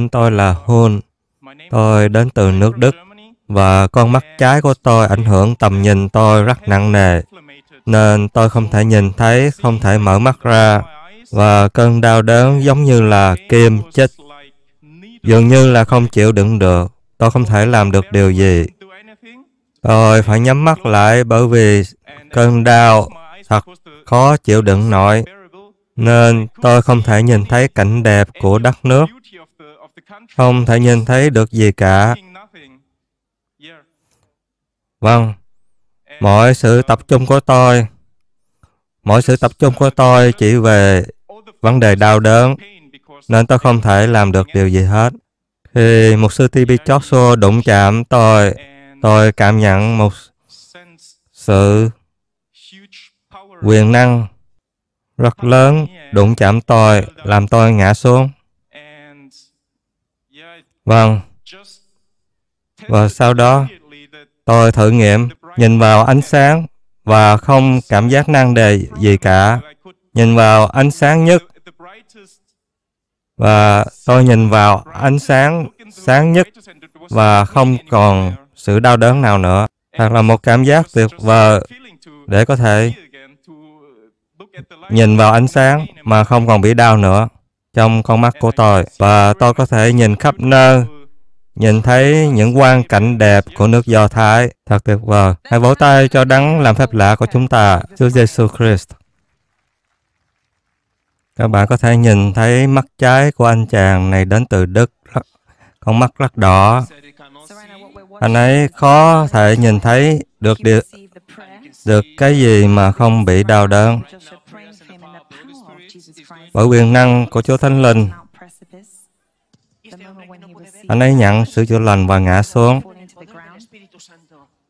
tên tôi là Hun. Tôi đến từ nước Đức và con mắt trái của tôi ảnh hưởng tầm nhìn tôi rất nặng nề. Nên tôi không thể nhìn thấy, không thể mở mắt ra. Và cơn đau đớn giống như là kim chích. Dường như là không chịu đựng được. Tôi không thể làm được điều gì. Tôi phải nhắm mắt lại bởi vì cơn đau thật khó chịu đựng nổi. Nên tôi không thể nhìn thấy cảnh đẹp của đất nước không thể nhìn thấy được gì cả. Vâng, mọi sự tập trung của tôi, mọi sự tập trung của tôi chỉ về vấn đề đau đớn, nên tôi không thể làm được điều gì hết. Khi một sư T.B. Joshua đụng chạm tôi, tôi cảm nhận một sự quyền năng rất lớn đụng chạm tôi, làm tôi ngã xuống. Vâng. Và sau đó, tôi thử nghiệm, nhìn vào ánh sáng và không cảm giác năng đề gì cả. Nhìn vào ánh sáng nhất và tôi nhìn vào ánh sáng sáng nhất và không còn sự đau đớn nào nữa. Thật là một cảm giác tuyệt vời để có thể nhìn vào ánh sáng mà không còn bị đau nữa trong con mắt của tôi và tôi có thể nhìn khắp nơi nhìn thấy những quang cảnh đẹp của nước Do Thái. Thật tuyệt vời. Hãy vỗ tay cho đấng làm phép lạ của chúng ta, Chúa Giêsu Christ. Các bạn có thể nhìn thấy mắt trái của anh chàng này đến từ Đức, con mắt rất đỏ. Anh ấy khó thể nhìn thấy được điều, được cái gì mà không bị đau đớn bởi quyền năng của Chúa Thánh Linh. Anh ấy nhận sự chữa lành và ngã xuống.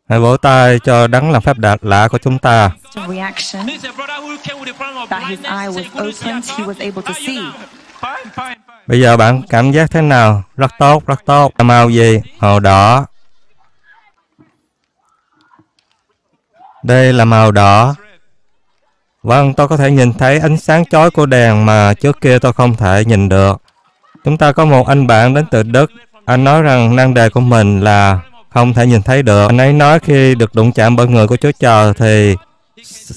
Hãy vỗ tay cho đấng làm phép đạt lạ của chúng ta. Bây giờ bạn cảm giác thế nào? Rất tốt, rất tốt. Màu gì? Màu đỏ. Đây là màu đỏ. Vâng, tôi có thể nhìn thấy ánh sáng chói của đèn mà trước kia tôi không thể nhìn được. Chúng ta có một anh bạn đến từ Đức. Anh nói rằng năng đề của mình là không thể nhìn thấy được. Anh ấy nói khi được đụng chạm bởi người của Chúa Trời thì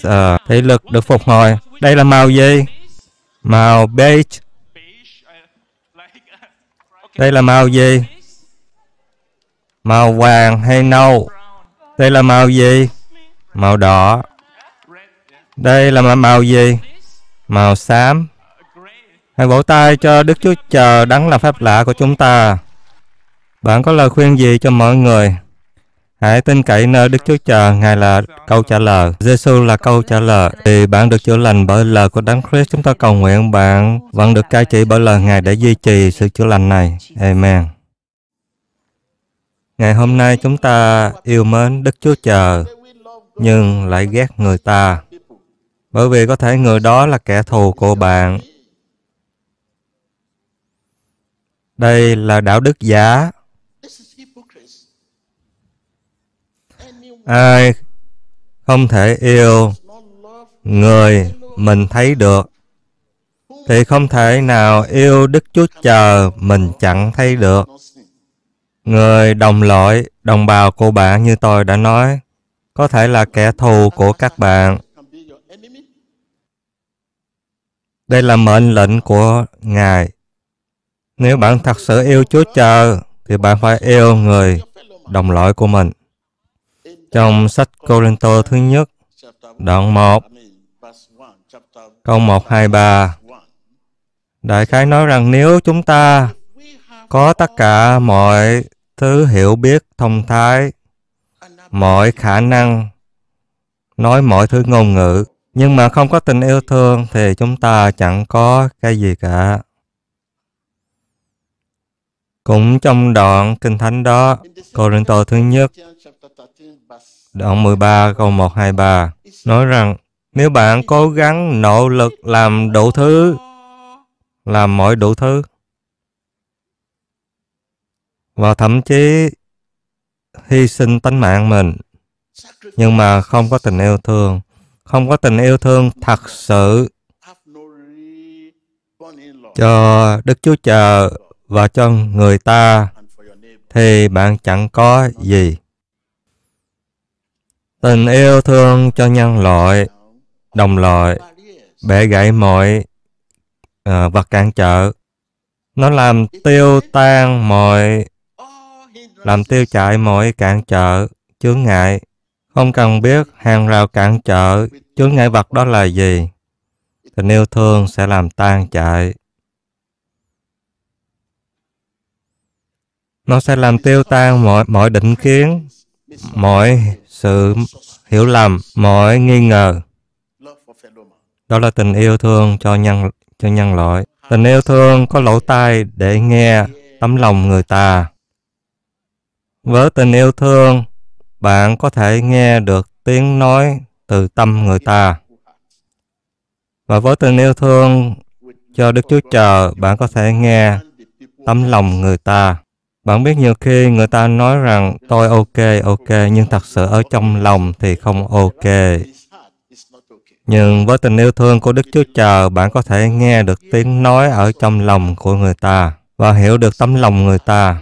uh, thị lực được phục hồi. Đây là màu gì? Màu beige. Đây là màu gì? Màu vàng hay nâu? Đây là màu gì? Màu đỏ. Đây là màu gì? Màu xám. Hãy vỗ tay cho Đức Chúa Trời đấng là phép lạ của chúng ta. Bạn có lời khuyên gì cho mọi người? Hãy tin cậy nơi Đức Chúa Trời, Ngài là câu trả lời. Giêsu là câu trả lời. Thì bạn được chữa lành bởi lời của Đấng Christ. Chúng ta cầu nguyện bạn vẫn được cai trị bởi lời Ngài để duy trì sự chữa lành này. Amen. Ngày hôm nay chúng ta yêu mến Đức Chúa Trời, nhưng lại ghét người ta bởi vì có thể người đó là kẻ thù của bạn. Đây là đạo đức giả. Ai không thể yêu người mình thấy được thì không thể nào yêu Đức Chúa chờ mình chẳng thấy được. Người đồng loại, đồng bào của bạn như tôi đã nói, có thể là kẻ thù của các bạn. Đây là mệnh lệnh của Ngài. Nếu bạn thật sự yêu Chúa Trời, thì bạn phải yêu người đồng loại của mình. Trong sách Corinto thứ nhất, đoạn 1, câu 123, Đại Khái nói rằng nếu chúng ta có tất cả mọi thứ hiểu biết thông thái, mọi khả năng nói mọi thứ ngôn ngữ, nhưng mà không có tình yêu thương thì chúng ta chẳng có cái gì cả cũng trong đoạn kinh thánh đó cô thứ nhất đoạn 13 câu 123 nói rằng nếu bạn cố gắng nỗ lực làm đủ thứ làm mọi đủ thứ và thậm chí hy sinh tánh mạng mình nhưng mà không có tình yêu thương không có tình yêu thương thật sự cho Đức Chúa chờ và cho người ta thì bạn chẳng có gì. Tình yêu thương cho nhân loại, đồng loại, bẻ gãy mọi uh, vật cản trở. Nó làm tiêu tan mọi, làm tiêu chạy mọi cản trở, chướng ngại, không cần biết hàng rào cản trở, chướng ngại vật đó là gì. Tình yêu thương sẽ làm tan chạy. Nó sẽ làm tiêu tan mọi, mọi định kiến, mọi sự hiểu lầm, mọi nghi ngờ. Đó là tình yêu thương cho nhân cho nhân loại. Tình yêu thương có lỗ tai để nghe tấm lòng người ta. Với tình yêu thương, bạn có thể nghe được tiếng nói từ tâm người ta. Và với tình yêu thương cho Đức Chúa Trời, bạn có thể nghe tấm lòng người ta. Bạn biết nhiều khi người ta nói rằng tôi ok, ok, nhưng thật sự ở trong lòng thì không ok. Nhưng với tình yêu thương của Đức Chúa Trời, bạn có thể nghe được tiếng nói ở trong lòng của người ta và hiểu được tấm lòng người ta.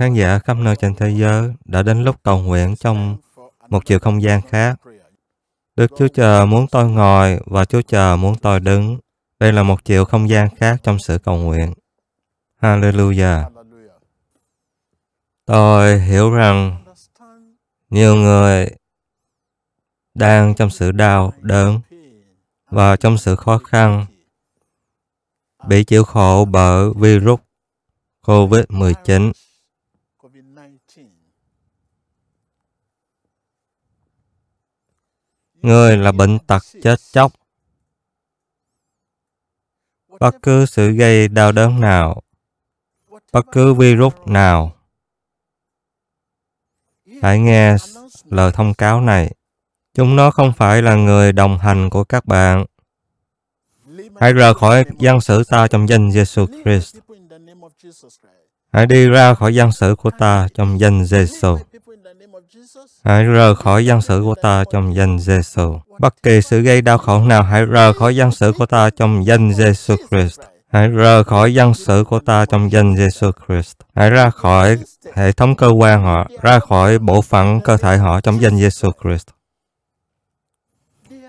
khán giả khắp nơi trên thế giới đã đến lúc cầu nguyện trong một chiều không gian khác. Đức Chúa Trời muốn tôi ngồi và Chúa Trời muốn tôi đứng. Đây là một chiều không gian khác trong sự cầu nguyện. Hallelujah. Tôi hiểu rằng nhiều người đang trong sự đau đớn và trong sự khó khăn bị chịu khổ bởi virus COVID-19. Người là bệnh tật chết chóc. Bất cứ sự gây đau đớn nào, bất cứ virus nào, hãy nghe lời thông cáo này. Chúng nó không phải là người đồng hành của các bạn. Hãy rời khỏi dân sự ta trong danh Jesus Christ. Hãy đi ra khỏi dân sự của ta trong danh Jesus. Hãy rời khỏi dân sự của ta trong danh Giêsu. Bất kỳ sự gây đau khổ nào hãy rời khỏi dân sự của ta trong danh Giêsu Christ. Hãy rời khỏi dân sự của ta trong danh Giêsu Christ. Hãy ra khỏi hệ thống cơ quan họ, ra khỏi bộ phận cơ thể họ trong danh Giêsu Christ.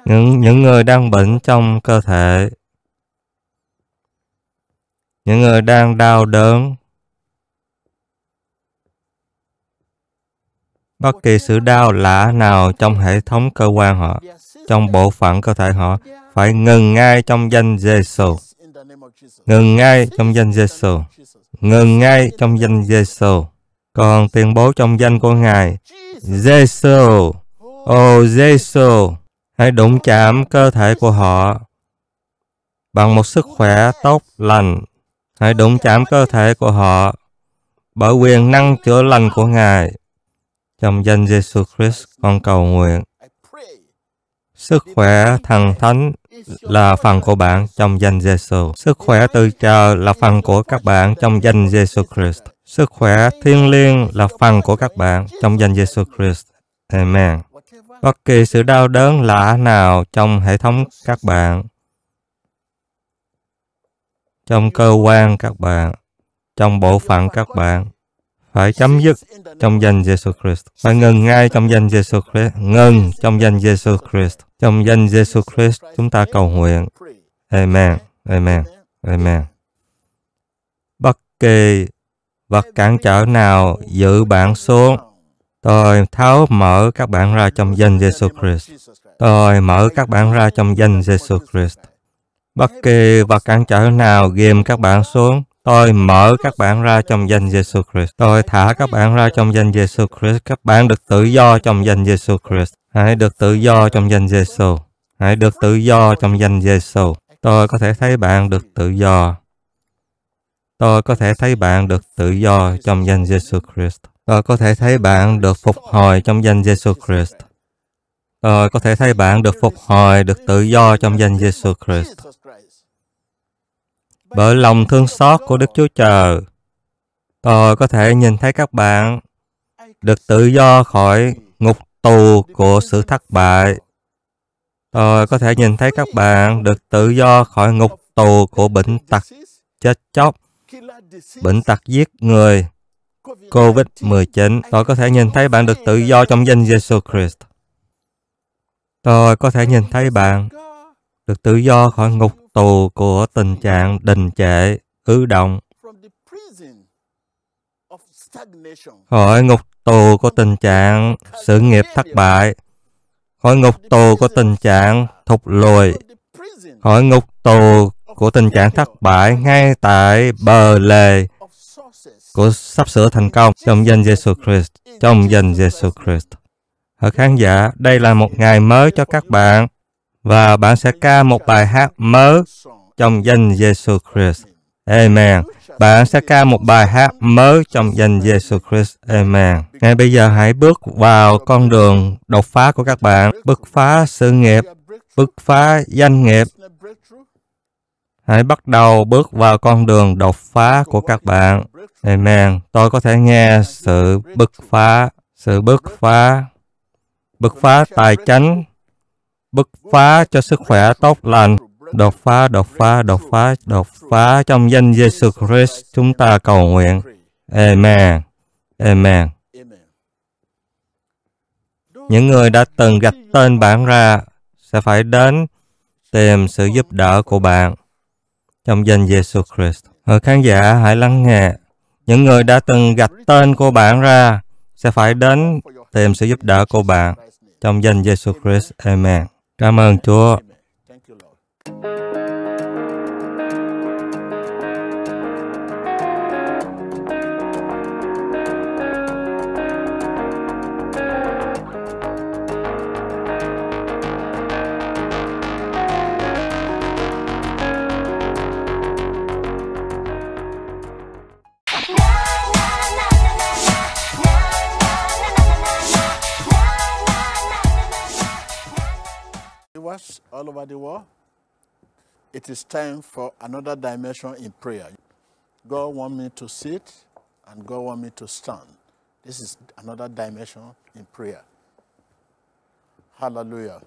Những những người đang bệnh trong cơ thể, những người đang đau đớn, bất kỳ sự đau lạ nào trong hệ thống cơ quan họ, trong bộ phận cơ thể họ, phải ngừng ngay trong danh Giêsu. Ngừng ngay trong danh Giêsu. Ngừng ngay trong danh Giêsu. Còn tuyên bố trong danh của Ngài, Giêsu, ô Giêsu, hãy đụng chạm cơ thể của họ bằng một sức khỏe tốt lành. Hãy đụng chạm cơ thể của họ bởi quyền năng chữa lành của Ngài trong danh Jesus Christ con cầu nguyện. Sức khỏe thần thánh là phần của bạn trong danh Jesus. Sức khỏe từ trời là phần của các bạn trong danh Jesus Christ. Sức khỏe thiên liêng là phần của các bạn trong danh Jesus Christ. Amen. Bất kỳ sự đau đớn lạ nào trong hệ thống các bạn, trong cơ quan các bạn, trong bộ phận các bạn, phải chấm dứt trong danh Jesus Christ phải ngừng ngay trong danh Jesus Christ ngừng trong danh Jesus Christ trong danh Jesus Christ chúng ta cầu nguyện Amen Amen Amen bất kỳ vật cản trở nào giữ bạn xuống tôi tháo mở các bạn ra trong danh Jesus Christ tôi mở các bạn ra trong danh Jesus Christ bất kỳ vật cản trở nào ghim các bạn xuống Tôi mở các bạn ra trong danh Jesus Christ. Tôi thả các bạn ra trong danh Jesus Christ. Các bạn được tự do trong danh Jesus Christ. Hãy được tự do trong danh Jesus. Hãy được tự do trong danh Jesus. Tôi có thể thấy bạn được tự do. Tôi có thể thấy bạn được tự do trong danh Jesus Christ. Tôi có thể thấy bạn được phục hồi trong danh Jesus Christ. Tôi có thể thấy bạn được phục hồi, được tự do trong danh Jesus Christ bởi lòng thương xót của Đức Chúa Trời, tôi có thể nhìn thấy các bạn được tự do khỏi ngục tù của sự thất bại. Tôi có thể nhìn thấy các bạn được tự do khỏi ngục tù của bệnh tật chết chóc, bệnh tật giết người, COVID-19. Tôi có thể nhìn thấy bạn được tự do trong danh Jesus Christ. Tôi có thể nhìn thấy bạn được tự do khỏi ngục tù của tình trạng đình trệ, ứ động. Khỏi ngục tù của tình trạng sự nghiệp thất bại. Khỏi ngục tù của tình trạng thụt lùi. Khỏi ngục tù của tình trạng thất bại ngay tại bờ lề của sắp sửa thành công trong danh Jesus Christ, trong danh Jesus Christ. Ở khán giả, đây là một ngày mới cho các bạn và bạn sẽ ca một bài hát mới trong danh Jesus Christ. Amen. Bạn sẽ ca một bài hát mới trong danh Jesus Christ. Amen. Ngay bây giờ hãy bước vào con đường đột phá của các bạn, bứt phá sự nghiệp, bứt phá danh nghiệp. Hãy bắt đầu bước vào con đường đột phá của các bạn. Amen. Tôi có thể nghe sự bứt phá, sự bứt phá, bứt phá tài chánh, bứt phá cho sức khỏe tốt lành. Đột phá, đột phá, đột phá, đột phá trong danh Jesus Christ chúng ta cầu nguyện. Amen. Amen. Những người đã từng gạch tên bạn ra sẽ phải đến tìm sự giúp đỡ của bạn trong danh Jesus Christ. Ở ờ, khán giả hãy lắng nghe. Những người đã từng gạch tên của bạn ra sẽ phải đến tìm sự giúp đỡ của bạn trong danh Jesus Christ. Amen. Cảm ơn Chúa. it is time for another dimension in prayer. God want me to sit and God want me to stand. This is another dimension in prayer. Hallelujah.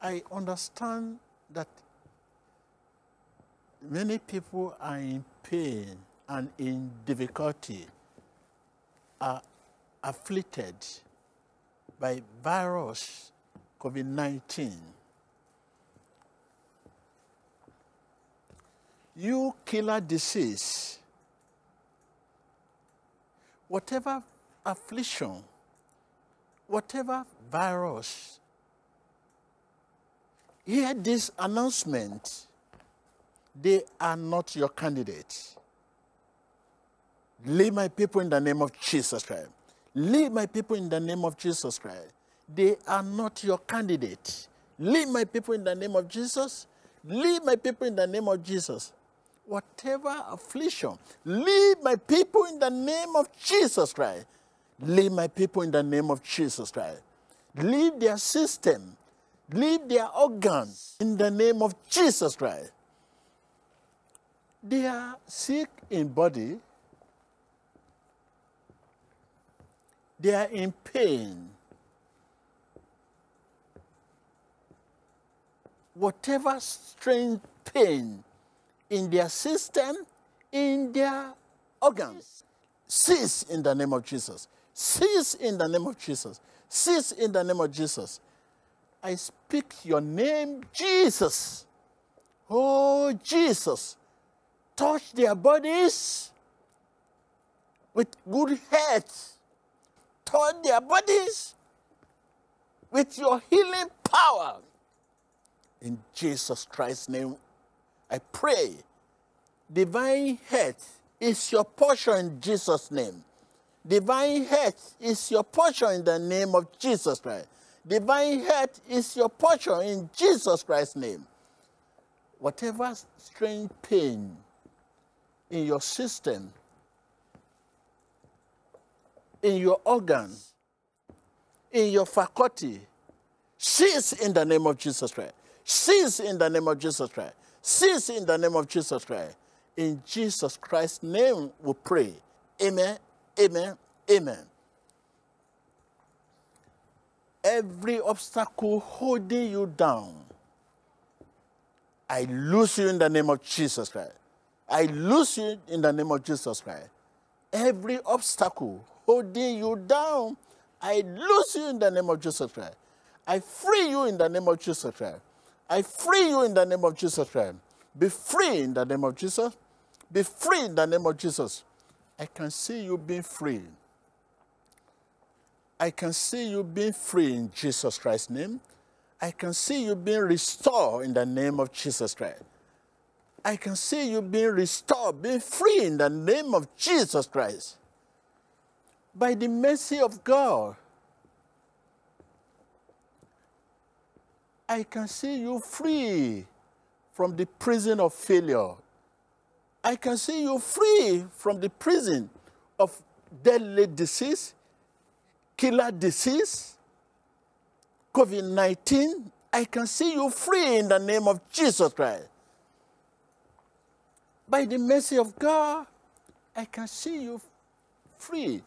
I understand that many people are in pain and in difficulty, are afflicted by virus COVID-19. you killer disease, whatever affliction, whatever virus, hear this announcement. They are not your candidate. Leave my people in the name of Jesus Christ. Leave my people in the name of Jesus Christ. They are not your candidate. Leave my people in the name of Jesus. Leave my people in the name of Jesus whatever affliction. Lead my people in the name of Jesus Christ. Lead my people in the name of Jesus Christ. Lead their system. Lead their organs in the name of Jesus Christ. They are sick in body. They are in pain. Whatever strange pain in their system, in their organs. Cease in the name of Jesus. Cease in the name of Jesus. Cease in the name of Jesus. I speak your name, Jesus. Oh, Jesus. Touch their bodies with good health. Touch their bodies with your healing power. In Jesus Christ's name, I pray. Divine health is your portion in Jesus' name. Divine health is your portion in the name of Jesus Christ. Divine health is your portion in Jesus Christ's name. Whatever strange pain in your system, in your organs, in your faculty, cease in the name of Jesus Christ. Cease in the name of Jesus Christ. Cease in the name of Jesus Christ. In Jesus Christ's name we pray. Amen, amen, amen. Every obstacle holding you down, I lose you in the name of Jesus Christ. I lose you in the name of Jesus Christ. Every obstacle holding you down, I lose you in the name of Jesus Christ. I free you in the name of Jesus Christ. I free you in the name of Jesus Christ. Be free in the name of Jesus. Be free in the name of Jesus. I can see you being free. I can see you being free in Jesus Christ's name. I can see you being restored in the name of Jesus Christ. I can see you being restored, being free in the name of Jesus Christ. By the mercy of God, I can see you free from the prison of failure I can see you free from the prison of deadly disease, killer disease, COVID 19. I can see you free in the name of Jesus Christ. By the mercy of God, I can see you free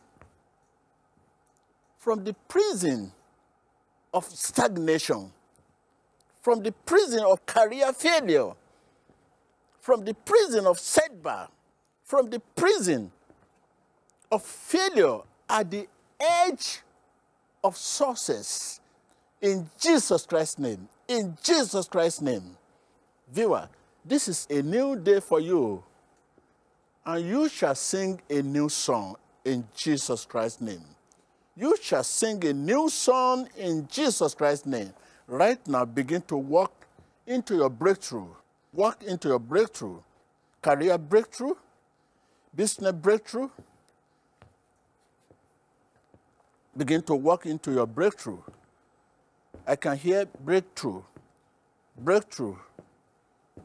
from the prison of stagnation, from the prison of career failure from the prison of setback, from the prison of failure at the edge of success in Jesus Christ's name. In Jesus Christ's name. Viewer, this is a new day for you, and you shall sing a new song in Jesus Christ's name. You shall sing a new song in Jesus Christ's name. Right now, begin to walk into your breakthrough walk into your breakthrough, career breakthrough, business breakthrough. Begin to walk into your breakthrough. I can hear breakthrough, breakthrough,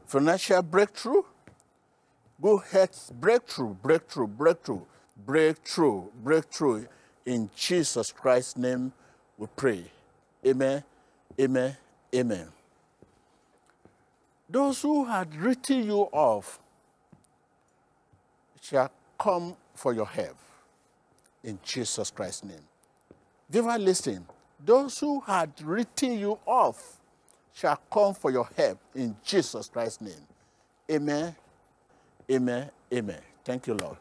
financial breakthrough, go ahead, breakthrough, breakthrough, breakthrough, breakthrough, breakthrough. In Jesus Christ's name we pray. Amen, amen, amen. Those who had written you off shall come for your help in Jesus Christ's name. Dear listen, those who had written you off shall come for your help in Jesus Christ's name. Amen, amen, amen. Thank you, Lord.